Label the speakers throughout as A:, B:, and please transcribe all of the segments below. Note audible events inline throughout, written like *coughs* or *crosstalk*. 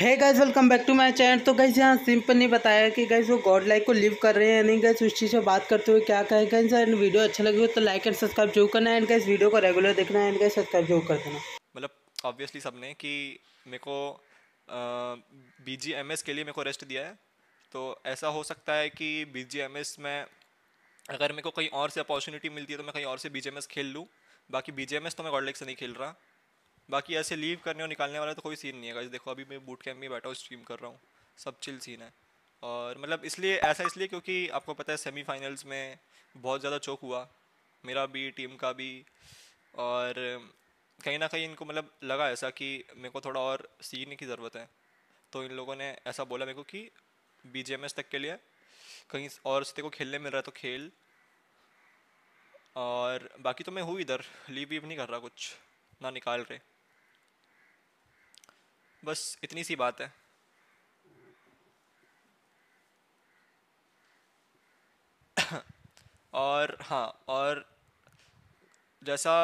A: है guys welcome back to my channel तो guys यहाँ सिंपल नहीं बताया कि गैस वो गॉड लाइक को लिव कर रहे हैं नहीं गाइज उस चीज़ से बात करते हुए क्या कहे गैस एंड वीडियो अच्छा लगे तो लाइक एंड सब्सक्राइब जरूर करना एंड गाइज वीडियो को रेगुलर देखना एंड गाइज सब्सक्राइब जरूर कर देना
B: मतलब ऑब्वियसली सबने कि मेरे को बी जी एम एस के लिए मेरे को रेस्ट दिया है तो ऐसा हो सकता है कि बी जी एम एस में अगर मेरे को कहीं और से अपॉर्चुनिटी मिलती है तो मैं कहीं और से बी जी एम एस खेल लूँ बाकी बी जी एम एस तो मैं गॉड लाइक से नहीं खेल रहा बाकी ऐसे लीव करने और निकालने वाला तो कोई सीन नहीं है देखो अभी मैं बूट कैम्प में बैठा हूँ स्ट्रीम कर रहा हूँ सब चिल सीन है और मतलब इसलिए ऐसा इसलिए क्योंकि आपको पता है सेमीफाइनल्स में बहुत ज़्यादा चौक हुआ मेरा भी टीम का भी और कहीं ना कहीं इनको मतलब लगा ऐसा कि मेरे को थोड़ा और सीखने की ज़रूरत है तो इन लोगों ने ऐसा बोला मेरे को कि बी तक के लिए कहीं और को खेलने मिल रहा है तो खेल और बाकी तो मैं हूँ इधर लीव वीव नहीं कर रहा कुछ ना निकाल रहे बस इतनी सी बात है *coughs* और हाँ और जैसा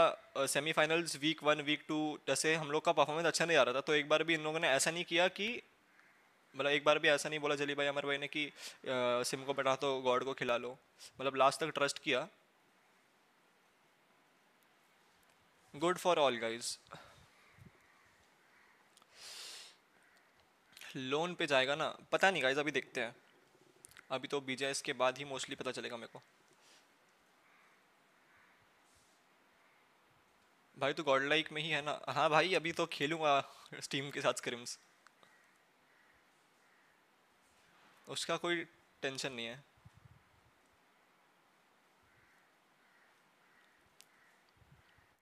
B: semifinals week one week two जैसे हम लोग का परफॉर्मेंस अच्छा नहीं आ रहा था तो एक बार भी इन लोगों ने ऐसा नहीं किया कि मतलब एक बार भी ऐसा नहीं बोला जली भाई अमर भाई ने कि सिम को बैठा तो गॉड को खिला लो मतलब लास्ट तक ट्रस्ट किया good for all guys loan पे जाएगा ना पता नहीं गाइज अभी देखते हैं अभी तो बीजा के बाद ही मोस्टली पता चलेगा मेरे को भाई तो गॉड लाइक में ही है ना हाँ भाई अभी तो खेलूंगा स्टीम के साथ स्क्रिम्स उसका कोई टेंशन नहीं है